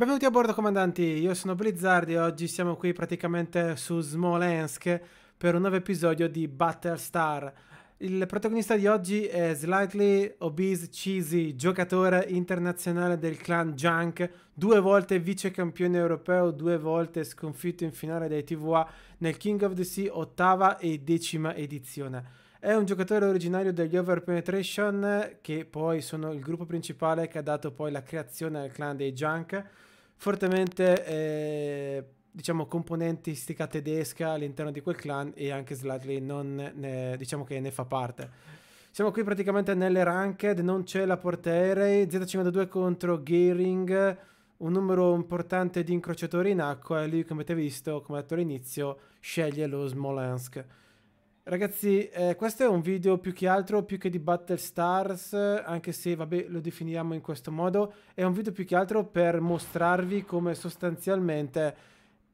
Benvenuti a bordo comandanti, io sono Blizzard e oggi siamo qui praticamente su Smolensk per un nuovo episodio di Battlestar. Il protagonista di oggi è Slightly Obese Cheesy, giocatore internazionale del clan Junk, due volte vice campione europeo, due volte sconfitto in finale dai TVA nel King of the Sea ottava e decima edizione. È un giocatore originario degli Overpenetration, che poi sono il gruppo principale che ha dato poi la creazione al clan dei Junk fortemente eh, diciamo componentistica tedesca all'interno di quel clan e anche Slightly non ne, diciamo che ne fa parte. Siamo qui praticamente nelle ranked, non c'è la portaerei, Z52 contro Gearing un numero importante di incrociatori in acqua e lui come avete visto, come detto all'inizio, sceglie lo Smolensk. Ragazzi, eh, questo è un video più che altro, più che di Battle Stars, anche se vabbè lo definiamo in questo modo, è un video più che altro per mostrarvi come sostanzialmente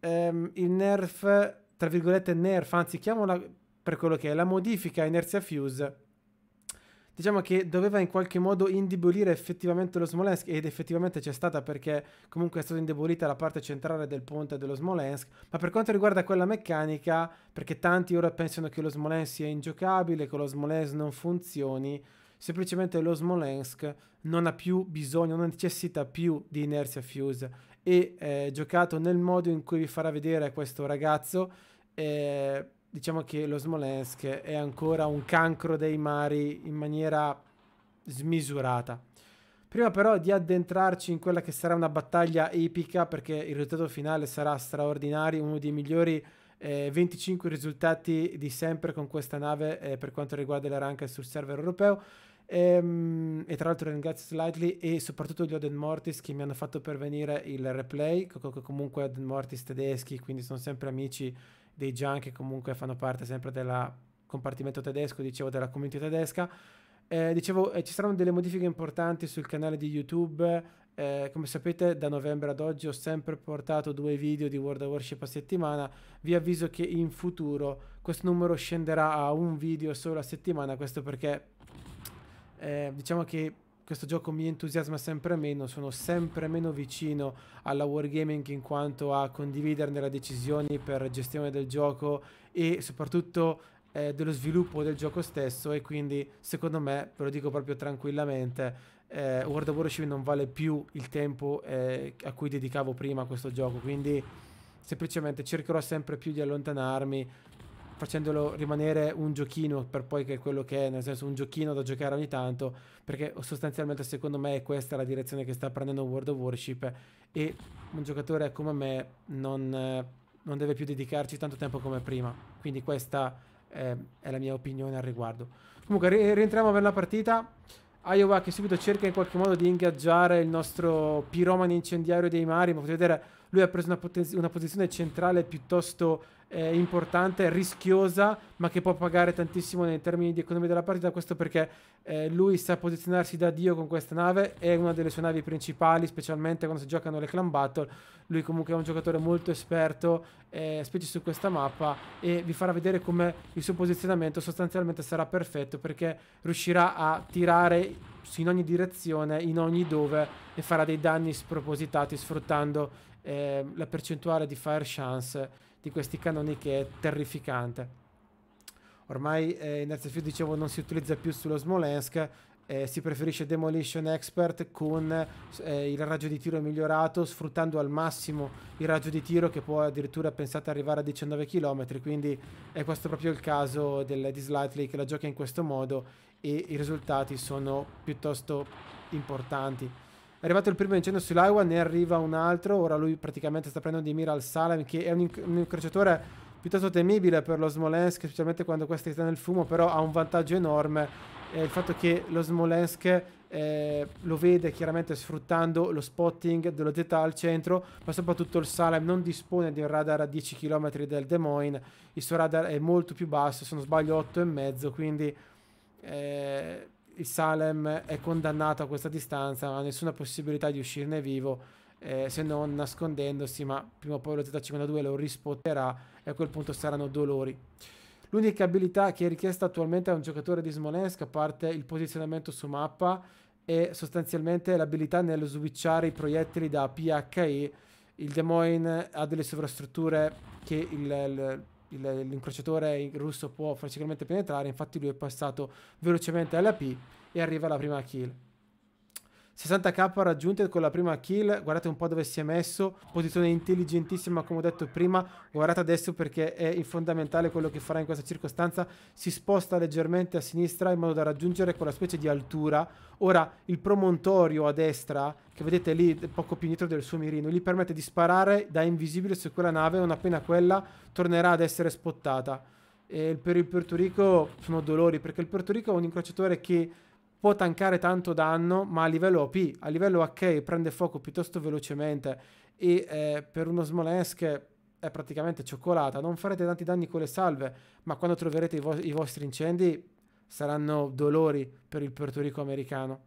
ehm, il nerf, tra virgolette nerf, anzi chiamola per quello che è, la modifica inerzia fuse diciamo che doveva in qualche modo indebolire effettivamente lo Smolensk ed effettivamente c'è stata perché comunque è stata indebolita la parte centrale del ponte dello Smolensk, ma per quanto riguarda quella meccanica, perché tanti ora pensano che lo Smolensk sia ingiocabile, che lo Smolensk non funzioni, semplicemente lo Smolensk non ha più bisogno, non necessita più di inerzia fuse e eh, giocato nel modo in cui vi farà vedere questo ragazzo eh, diciamo che lo Smolensk è ancora un cancro dei mari in maniera smisurata. Prima però di addentrarci in quella che sarà una battaglia epica, perché il risultato finale sarà straordinario, uno dei migliori eh, 25 risultati di sempre con questa nave eh, per quanto riguarda le rank sul server europeo. E, ehm, e, tra l'altro ringrazio Slightly e soprattutto gli Oden Mortis che mi hanno fatto pervenire il replay, comunque Oden Mortis tedeschi, quindi sono sempre amici dei Jan che comunque fanno parte sempre del compartimento tedesco, dicevo, della community tedesca. Eh, dicevo, eh, ci saranno delle modifiche importanti sul canale di YouTube. Eh, come sapete, da novembre ad oggi ho sempre portato due video di World of Worship a settimana. Vi avviso che in futuro questo numero scenderà a un video solo a settimana. Questo perché eh, diciamo che questo gioco mi entusiasma sempre meno, sono sempre meno vicino alla wargaming in quanto a condividerne le decisioni per gestione del gioco e soprattutto eh, dello sviluppo del gioco stesso e quindi secondo me, ve lo dico proprio tranquillamente, eh, World of Warship non vale più il tempo eh, a cui dedicavo prima questo gioco, quindi semplicemente cercherò sempre più di allontanarmi facendolo rimanere un giochino per poi che è quello che è, nel senso un giochino da giocare ogni tanto, perché sostanzialmente secondo me è questa la direzione che sta prendendo World of Warship e un giocatore come me non, non deve più dedicarci tanto tempo come prima, quindi questa è, ehm, è la mia opinione al riguardo. Comunque rientriamo per la partita. Iowa che subito cerca in qualche modo di ingaggiare il nostro piromane incendiario dei mari, ma potete vedere lui ha preso una, una posizione centrale piuttosto eh, importante, rischiosa, ma che può pagare tantissimo nei termini di economia della partita. Questo perché eh, lui sa posizionarsi da Dio con questa nave, è una delle sue navi principali, specialmente quando si giocano le clan battle. Lui comunque è un giocatore molto esperto, eh, specie su questa mappa, e vi farà vedere come il suo posizionamento sostanzialmente sarà perfetto perché riuscirà a tirare in ogni direzione, in ogni dove e farà dei danni spropositati sfruttando eh, la percentuale di fire chance di questi cannoni che è terrificante. Ormai eh, in Azzefield dicevo non si utilizza più sullo Smolensk, eh, si preferisce Demolition Expert con eh, il raggio di tiro migliorato, sfruttando al massimo il raggio di tiro che può addirittura pensate arrivare a 19 km, quindi è questo proprio il caso del, di Slightly che la gioca in questo modo e i risultati sono piuttosto importanti arrivato il primo incendio sull'Iowa, ne arriva un altro, ora lui praticamente sta prendendo di mira il Salem, che è un, inc un incrociatore piuttosto temibile per lo Smolensk, specialmente quando questa sta nel fumo, però ha un vantaggio enorme, eh, il fatto che lo Smolensk eh, lo vede chiaramente sfruttando lo spotting dello Z al centro, ma soprattutto il Salem non dispone di un radar a 10 km del Des Moines, il suo radar è molto più basso, se non sbaglio 8,5, quindi... Eh, il Salem è condannato a questa distanza, non ha nessuna possibilità di uscirne vivo. Eh, se non nascondendosi, ma prima o poi lo Z52 lo rispotterà e a quel punto saranno dolori. L'unica abilità che è richiesta attualmente a un giocatore di Smolensk, a parte il posizionamento su mappa, è sostanzialmente l'abilità nello switchare i proiettili da PHI. Il Des Moines ha delle sovrastrutture che il, il il, l'incrociatore russo può facilmente penetrare, infatti lui è passato velocemente alla P e arriva alla prima kill. 60k raggiunte con la prima kill, guardate un po' dove si è messo, posizione intelligentissima come ho detto prima, guardate adesso perché è fondamentale quello che farà in questa circostanza, si sposta leggermente a sinistra in modo da raggiungere quella specie di altura, ora il promontorio a destra che vedete lì poco più indietro del suo mirino gli permette di sparare da invisibile su quella nave non appena quella tornerà ad essere spottata. E per il Puerto Rico sono dolori perché il Puerto Rico è un incrociatore che può tankare tanto danno, ma a livello OP, a livello AK prende fuoco piuttosto velocemente e eh, per uno Smolensk è praticamente cioccolata. Non farete tanti danni con le salve, ma quando troverete i, vo i vostri incendi saranno dolori per il Puerto Rico americano.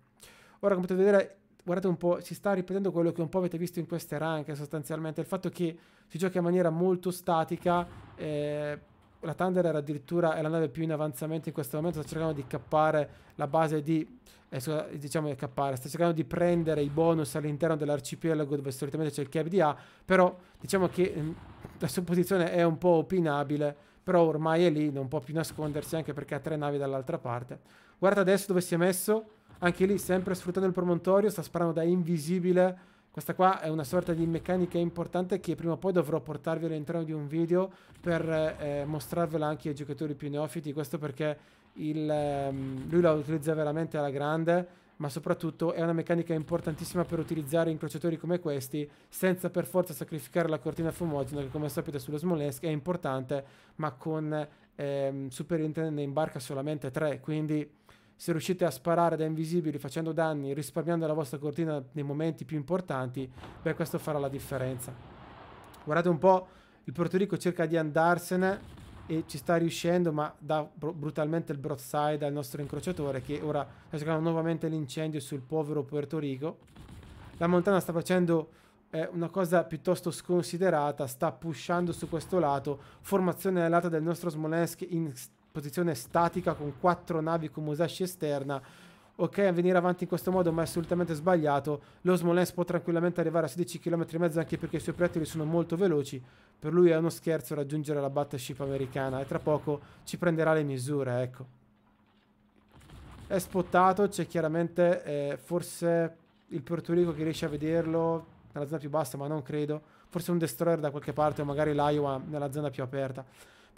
Ora, come potete vedere, guardate un po', si sta ripetendo quello che un po' avete visto in queste ranche sostanzialmente, il fatto che si gioca in maniera molto statica, eh, la Thunder era addirittura è la nave più in avanzamento in questo momento, sta cercando di cappare la base di, eh, scusa, diciamo di cappare, sta cercando di prendere i bonus all'interno dell'arcipelago dove solitamente c'è il cap di A, però diciamo che mh, mm, la sua posizione è un po' opinabile, però ormai è lì, non può più nascondersi anche perché ha tre navi dall'altra parte. Guarda adesso dove si è messo, anche lì sempre sfruttando il promontorio, sta sparando da invisibile questa qua è una sorta di meccanica importante che prima o poi dovrò portarvi all'interno di un video per eh, mostrarvela anche ai giocatori più neofiti. Questo perché il, ehm, lui la utilizza veramente alla grande, ma soprattutto è una meccanica importantissima per utilizzare incrociatori come questi senza per forza sacrificare la cortina fumogena che come sapete sullo Smolensk è importante, ma con ehm, Superintendent ne imbarca solamente 3, quindi se riuscite a sparare da invisibili facendo danni, risparmiando la vostra cortina nei momenti più importanti, beh questo farà la differenza. Guardate un po', il Porto Rico cerca di andarsene e ci sta riuscendo ma dà brutalmente il broadside al nostro incrociatore che ora sta cercando nuovamente l'incendio sul povero Puerto Rico. La Montana sta facendo eh, una cosa piuttosto sconsiderata, sta pushando su questo lato, formazione alata del nostro Smolensk in posizione statica con quattro navi con Musashi esterna. Ok, a venire avanti in questo modo, ma è assolutamente sbagliato. Lo Smolensk può tranquillamente arrivare a 16 km e mezzo anche perché i suoi proiettili sono molto veloci. Per lui è uno scherzo raggiungere la battleship americana e tra poco ci prenderà le misure, ecco. È spottato, c'è chiaramente eh, forse il Porto Rico che riesce a vederlo nella zona più bassa, ma non credo. Forse un destroyer da qualche parte o magari l'Iowa nella zona più aperta.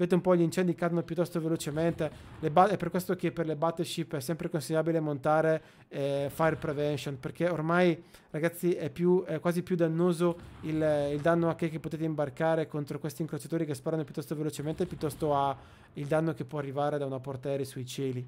Vedete un po' gli incendi cadono piuttosto velocemente. è per questo che per le battleship è sempre consigliabile montare eh, fire prevention, perché ormai, ragazzi, è, più, è quasi più dannoso il, il danno a che, che potete imbarcare contro questi incrociatori che sparano piuttosto velocemente, piuttosto a il danno che può arrivare da una porta portaerei sui cieli.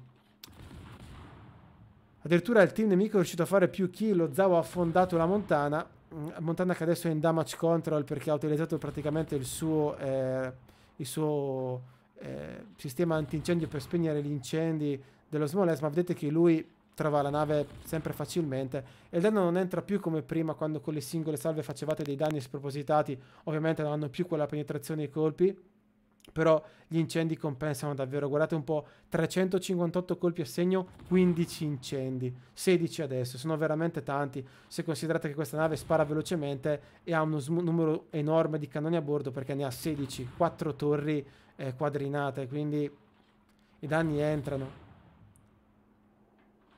Addirittura il team nemico è riuscito a fare più kill, lo Zao ha affondato la Montana, mm, Montana che adesso è in damage control perché ha utilizzato praticamente il suo... Eh, il suo eh, sistema antincendio per spegnere gli incendi dello Smolensk, ma vedete che lui trova la nave sempre facilmente e il danno non entra più come prima quando con le singole salve facevate dei danni spropositati, ovviamente non hanno più quella penetrazione ai colpi però gli incendi compensano davvero, guardate un po', 358 colpi a segno, 15 incendi, 16 adesso, sono veramente tanti, se considerate che questa nave spara velocemente e ha un numero enorme di cannoni a bordo perché ne ha 16, 4 torri eh, quadrinate, quindi i danni entrano.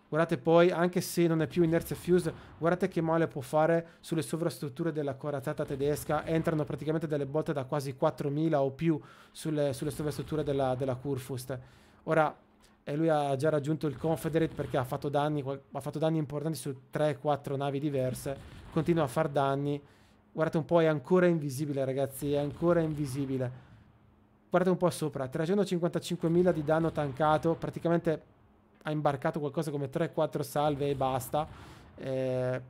Guardate poi, anche se non è più inerzia Fuse, guardate che male può fare sulle sovrastrutture della corazzata tedesca. Entrano praticamente delle botte da quasi 4.000 o più sulle, sulle sovrastrutture della, della Kurfust. Ora, e lui ha già raggiunto il Confederate perché ha fatto danni, ha fatto danni importanti su 3-4 navi diverse, continua a far danni. Guardate un po', è ancora invisibile ragazzi, è ancora invisibile. Guardate un po' sopra, 355.000 di danno tankato, praticamente ha imbarcato qualcosa come 3-4 salve e basta. Eh,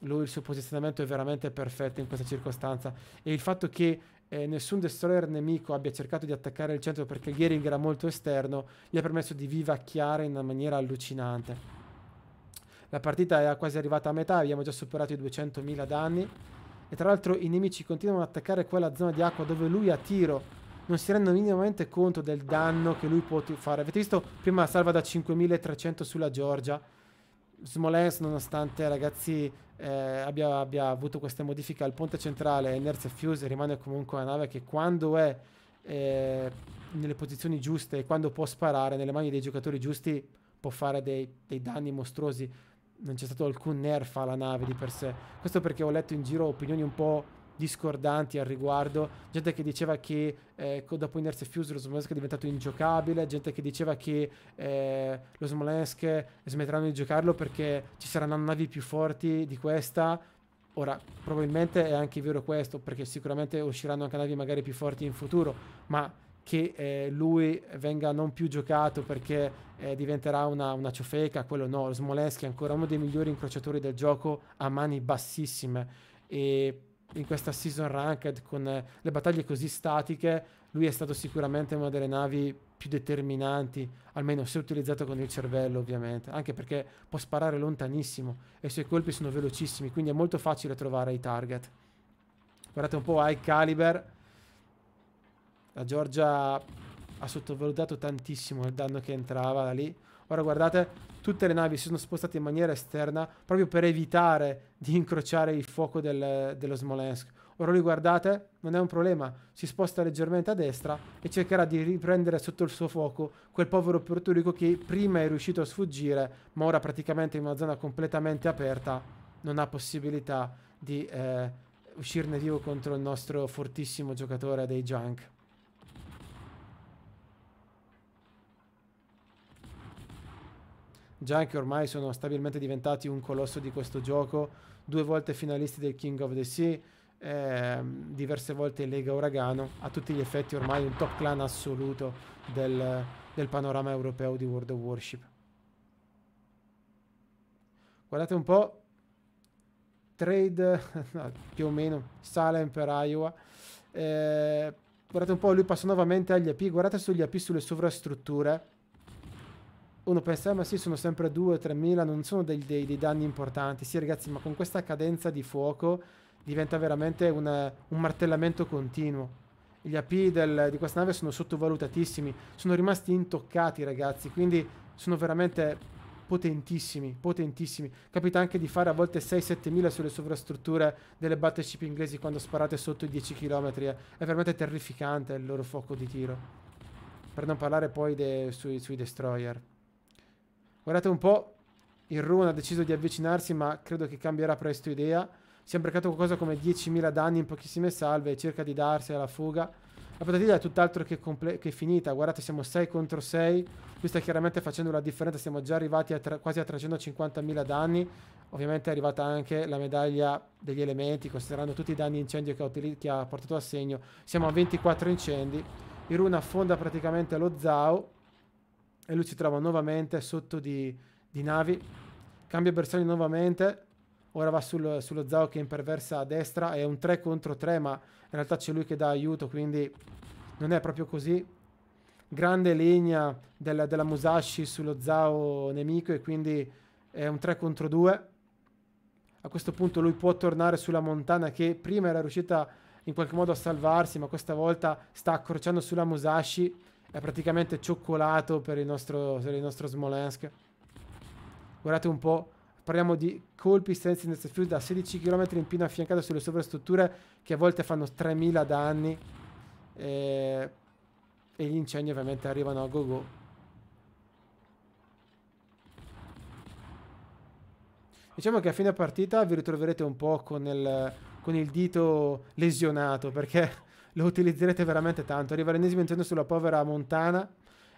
lui il suo posizionamento è veramente perfetto in questa circostanza e il fatto che eh, nessun destroyer nemico abbia cercato di attaccare il centro perché il Gering era molto esterno gli ha permesso di vivacchiare in una maniera allucinante la partita è quasi arrivata a metà abbiamo già superato i 200.000 danni e tra l'altro i nemici continuano ad attaccare quella zona di acqua dove lui a tiro non si rendono minimamente conto del danno che lui può fare. Avete visto prima la salva da 5300 sulla Georgia? Smolensk, nonostante ragazzi eh, abbia, abbia, avuto queste modifiche al ponte centrale e Nerz Fuse, rimane comunque una nave che quando è eh, nelle posizioni giuste e quando può sparare nelle mani dei giocatori giusti può fare dei, dei danni mostruosi. Non c'è stato alcun nerf alla nave di per sé. Questo perché ho letto in giro opinioni un po' discordanti al riguardo, gente che diceva che eh, dopo Inertia Fuse lo Smolensk è diventato ingiocabile, gente che diceva che eh, lo Smolensk smetteranno di giocarlo perché ci saranno navi più forti di questa. Ora, probabilmente è anche vero questo, perché sicuramente usciranno anche navi magari più forti in futuro, ma che eh, lui venga non più giocato perché eh, diventerà una, una ciofeca, quello no, Smolenski è ancora uno dei migliori incrociatori del gioco a mani bassissime e in questa season ranked con eh, le battaglie così statiche, lui è stato sicuramente una delle navi più determinanti, almeno se utilizzato con il cervello ovviamente, anche perché può sparare lontanissimo e i suoi colpi sono velocissimi, quindi è molto facile trovare i target. Guardate un po' High Caliber, la Georgia ha sottovalutato tantissimo il danno che entrava da lì, Ora guardate, tutte le navi si sono spostate in maniera esterna proprio per evitare di incrociare il fuoco del, dello Smolensk. Ora li guardate, non è un problema, si sposta leggermente a destra e cercherà di riprendere sotto il suo fuoco quel povero porturico che prima è riuscito a sfuggire, ma ora praticamente in una zona completamente aperta non ha possibilità di eh, uscirne vivo contro il nostro fortissimo giocatore dei junk. già che ormai sono stabilmente diventati un colosso di questo gioco, due volte finalisti del King of the Sea, ehm, diverse volte Lega Uragano, a tutti gli effetti ormai un top clan assoluto del, del panorama europeo di World of Warship. Guardate un po', trade no, più o meno Salem per Iowa. Eh, guardate un po', lui passa nuovamente agli AP, guardate sugli AP sulle sovrastrutture uno pensa, ma sì, sono sempre 2-3.000, non sono dei, dei, dei, danni importanti. Sì, ragazzi, ma con questa cadenza di fuoco diventa veramente una, un martellamento continuo. Gli AP del, di questa nave sono sottovalutatissimi, sono rimasti intoccati, ragazzi, quindi sono veramente potentissimi, potentissimi. Capita anche di fare a volte 6-7.000 sulle sovrastrutture delle battleship inglesi quando sparate sotto i 10 km. È veramente terrificante il loro fuoco di tiro. Per non parlare poi de, sui, sui destroyer. Guardate un po', il Rune ha deciso di avvicinarsi, ma credo che cambierà presto idea. Si è imbricato qualcosa come 10.000 danni in pochissime salve e cerca di darsi alla fuga. La partita è tutt'altro che, che, finita. Guardate, siamo 6 contro 6. Qui sta chiaramente facendo la differenza. Siamo già arrivati a quasi a 350.000 danni. Ovviamente è arrivata anche la medaglia degli elementi, considerando tutti i danni incendio che ha, che ha portato a segno. Siamo a 24 incendi. Iruna affonda praticamente lo Zao e lui si trova nuovamente sotto di, di navi. Cambia Bersani nuovamente. Ora va sul, sullo Zao che imperversa a destra. È un 3 contro 3, ma in realtà c'è lui che dà aiuto, quindi non è proprio così. Grande legna della, della Musashi sullo Zao nemico e quindi è un 3 contro 2. A questo punto lui può tornare sulla montana che prima era riuscita in qualche modo a salvarsi, ma questa volta sta accrociando sulla Musashi è praticamente cioccolato per il nostro, per il nostro Smolensk. Guardate un po'. Parliamo di colpi senza in field da 16 km in pino affiancato sulle sovrastrutture che a volte fanno 3000 danni. E, e gli incendi ovviamente arrivano a go go. Diciamo che a fine partita vi ritroverete un po' con il, con il dito lesionato perché lo utilizzerete veramente tanto. Arriva l'ennesimo intento sulla povera Montana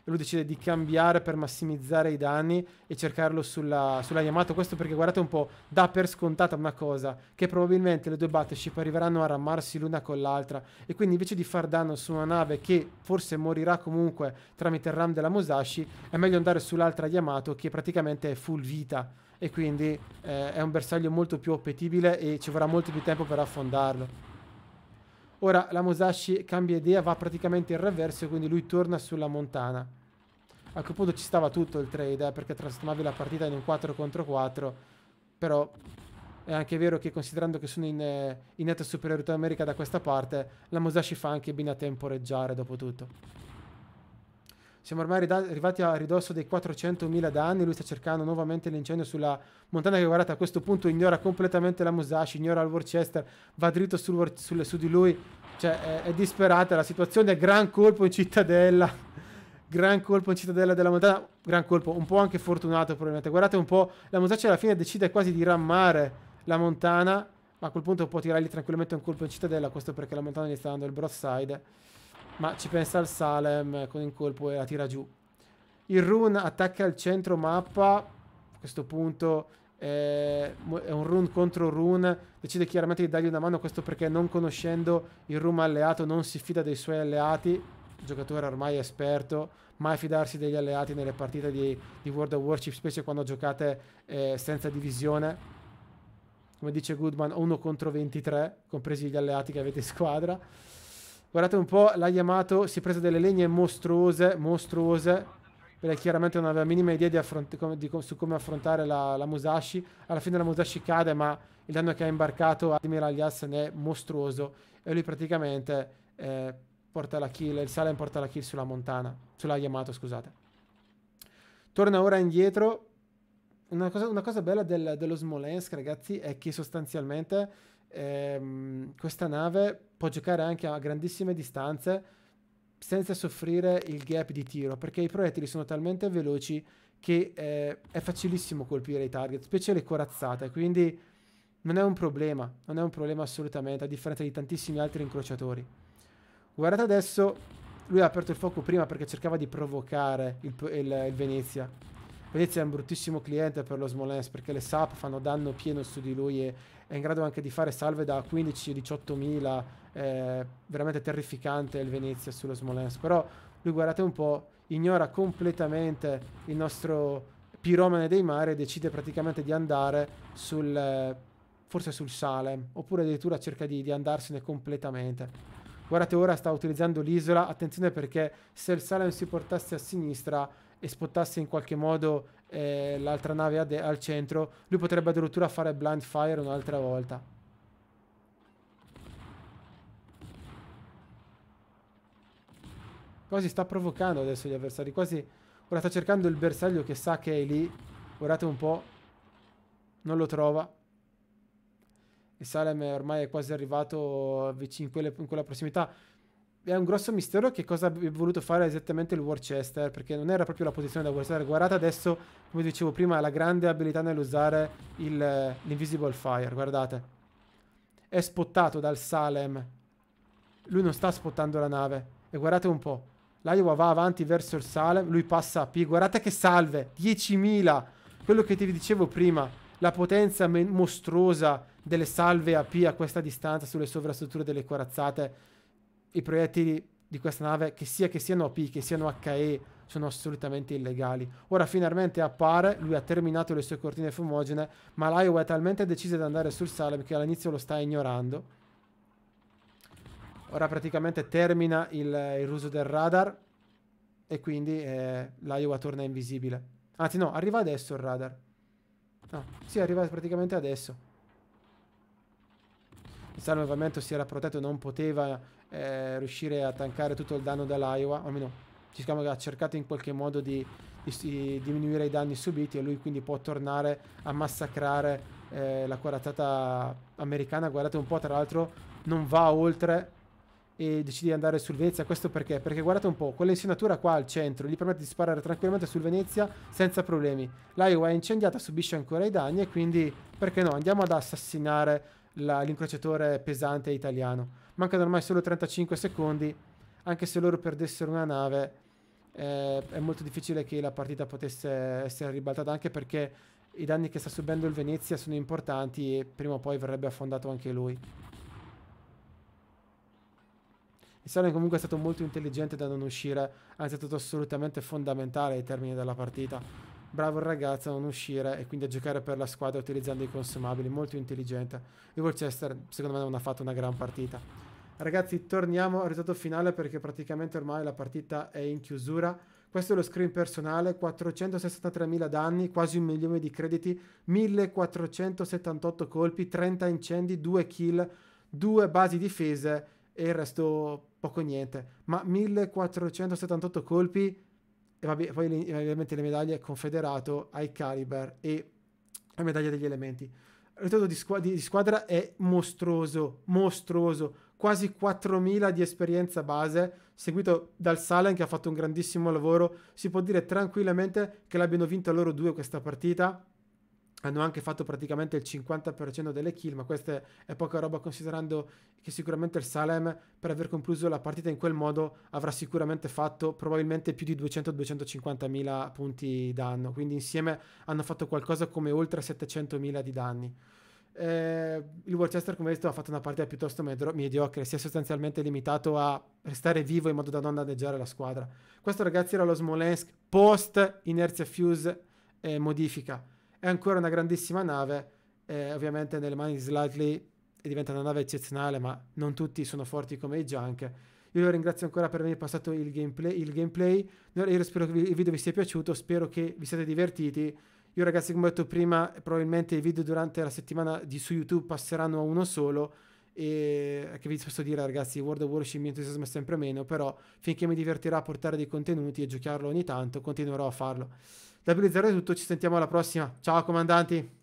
e lui decide di cambiare per massimizzare i danni e cercarlo sulla, sulla Yamato. Questo perché guardate un po', dà per scontata una cosa, che probabilmente le due battleship arriveranno a rammarsi l'una con l'altra e quindi invece di far danno su una nave che forse morirà comunque tramite il ram della Musashi, è meglio andare sull'altra Yamato che praticamente è full vita e quindi eh, è un bersaglio molto più appetibile e ci vorrà molto più tempo per affondarlo. Ora la Musashi cambia idea, va praticamente in reverso, quindi lui torna sulla Montana. A quel punto ci stava tutto il trade, eh, perché trasformavi la partita in un 4 contro 4, però è anche vero che considerando che sono in, eh, in netta superiorità America da questa parte, la Musashi fa anche bene a temporeggiare dopo tutto. Siamo ormai arrivati a ridosso dei 400.000 danni. Lui sta cercando nuovamente l'incendio sulla montagna che guardate a questo punto ignora completamente la Musashi, ignora il Worcester, va dritto sul sul, su di lui. Cioè è, è disperata la situazione, gran colpo in cittadella. gran colpo in cittadella della montagna, gran colpo, un po' anche fortunato probabilmente. Guardate un po', la Musashi alla fine decide quasi di rammare la montagna, ma a quel punto può tirargli tranquillamente un colpo in cittadella, questo perché la montagna gli sta dando il broadside ma ci pensa il Salem eh, con il colpo e la tira giù. Il rune attacca il centro mappa, a questo punto è un rune contro rune. decide chiaramente di dargli una mano questo perché non conoscendo il rune alleato non si fida dei suoi alleati, il giocatore ormai esperto, mai fidarsi degli alleati nelle partite di, di World of Warship, specie quando giocate eh, senza divisione, come dice Goodman, 1 contro 23, compresi gli alleati che avete in squadra. Guardate un po', l'ha Yamato si è preso delle legne mostruose, mostruose, perché chiaramente non aveva minima idea di di com su come affrontare la, la, Musashi. Alla fine la Musashi cade, ma il danno che ha imbarcato Admiral Yassen è mostruoso e lui praticamente eh, porta la kill, il Salem porta la kill sulla Montana, sulla Yamato, scusate. Torna ora indietro. Una cosa, una cosa bella del, dello Smolensk, ragazzi, è che sostanzialmente ehm, questa nave può giocare anche a grandissime distanze senza soffrire il gap di tiro, perché i proiettili sono talmente veloci che eh, è facilissimo colpire i target, specie le corazzate, quindi non è un problema, non è un problema assolutamente, a differenza di tantissimi altri incrociatori. Guardate adesso, lui ha aperto il fuoco prima perché cercava di provocare il, il, il Venezia, Venezia è un bruttissimo cliente per lo Smolensk perché le SAP fanno danno pieno su di lui e è in grado anche di fare salve da 15 18 mila. Eh, veramente terrificante il Venezia sullo Smolensk. Però lui, guardate un po', ignora completamente il nostro piromane dei mari e decide praticamente di andare sul... forse sul Salem oppure addirittura cerca di, di andarsene completamente. Guardate ora sta utilizzando l'isola, attenzione perché se il Salem si portasse a sinistra e spottasse in qualche modo eh, l'altra nave de- al centro, lui potrebbe addirittura fare blind fire un'altra volta. Quasi sta provocando adesso gli avversari, quasi... Ora sta cercando il bersaglio che sa che è lì. Guardate un po'. Non lo trova. E Salem ormai è quasi arrivato in, quelle, in quella prossimità è un grosso mistero che cosa ha voluto fare esattamente il Worcester, perché non era proprio la posizione da Worcester. Guardate adesso, come dicevo prima, la grande abilità nell'usare eh, l'Invisible Fire, guardate. È spottato dal Salem. Lui non sta spottando la nave. E guardate un po'. L'Iowa va avanti verso il Salem, lui passa a P. Guardate che salve! 10.000! Quello che ti dicevo prima, la potenza mostruosa delle salve a P a questa distanza sulle sovrastrutture delle corazzate i proiettili di questa nave, che sia che siano AP, che siano HE, sono assolutamente illegali. Ora finalmente appare, lui ha terminato le sue cortine fumogene, ma l'Iowa è talmente decisa di andare sul Salem che all'inizio lo sta ignorando. Ora praticamente termina il, il uso del radar e quindi eh, l'Iowa torna invisibile. Anzi no, arriva adesso il radar. No, si sì, arriva praticamente adesso il Star Salvamento si era protetto, non poteva eh, riuscire a tankare tutto il danno dall'Iowa, almeno diciamo che ha cercato in qualche modo di, di, di, diminuire i danni subiti e lui quindi può tornare a massacrare eh, la corazzata americana, guardate un po' tra l'altro non va oltre e decide di andare sul Venezia, questo perché? Perché guardate un po', quell'insenatura qua al centro gli permette di sparare tranquillamente sul Venezia senza problemi, l'Iowa è incendiata, subisce ancora i danni e quindi perché no, andiamo ad assassinare la, l'incrociatore pesante italiano. Mancano ormai solo 35 secondi, anche se loro perdessero una nave eh, è molto difficile che la partita potesse essere ribaltata, anche perché i danni che sta subendo il Venezia sono importanti e prima o poi verrebbe affondato anche lui. Il Salen comunque è stato molto intelligente da non uscire, anzi è stato assolutamente fondamentale ai termini della partita bravo il ragazzo a non uscire e quindi a giocare per la squadra utilizzando i consumabili, molto intelligente. Il Worcester secondo me non ha fatto una gran partita. Ragazzi, torniamo al risultato finale perché praticamente ormai la partita è in chiusura. Questo è lo screen personale, 463.000 danni, quasi un milione di crediti, 1478 colpi, 30 incendi, 2 kill, 2 basi difese e il resto poco niente. Ma 1478 colpi, e vabbè, poi ovviamente le medaglie Confederato, High Caliber e la medaglia degli elementi. Il risultato di, squ- di, squadra è mostruoso, mostruoso, quasi 4.000 di esperienza base, seguito dal Salen che ha fatto un grandissimo lavoro, si può dire tranquillamente che l'abbiano vinto loro due questa partita, hanno anche fatto praticamente il 50% delle kill, ma questa è poca roba considerando che sicuramente il Salem per aver concluso la partita in quel modo avrà sicuramente fatto probabilmente più di 200 250000 mila punti danno, quindi insieme hanno fatto qualcosa come oltre 700.000 di danni. Eh, il Worcester, come detto, ha fatto una partita piuttosto med- mediocre, si è sostanzialmente limitato a restare vivo in modo da non danneggiare la squadra. Questo ragazzi era lo Smolensk post Inertia fuse eh, modifica è ancora una grandissima nave, eh, ovviamente nelle mani di Slightly diventa una nave eccezionale, ma non tutti sono forti come i Junk. Io lo ringrazio ancora per avermi passato il gameplay. Il gameplay. Io spero che il video vi sia piaciuto, spero che vi siate divertiti. Io ragazzi, come ho detto prima, probabilmente i video durante la settimana di, su YouTube passeranno a uno solo. E eh, che vi posso dire ragazzi, World of Warship mi entusiasma sempre meno, però finché mi divertirà a portare dei contenuti e giocarlo ogni tanto, continuerò a farlo da Blizzard è tutto, ci sentiamo alla prossima. Ciao comandanti!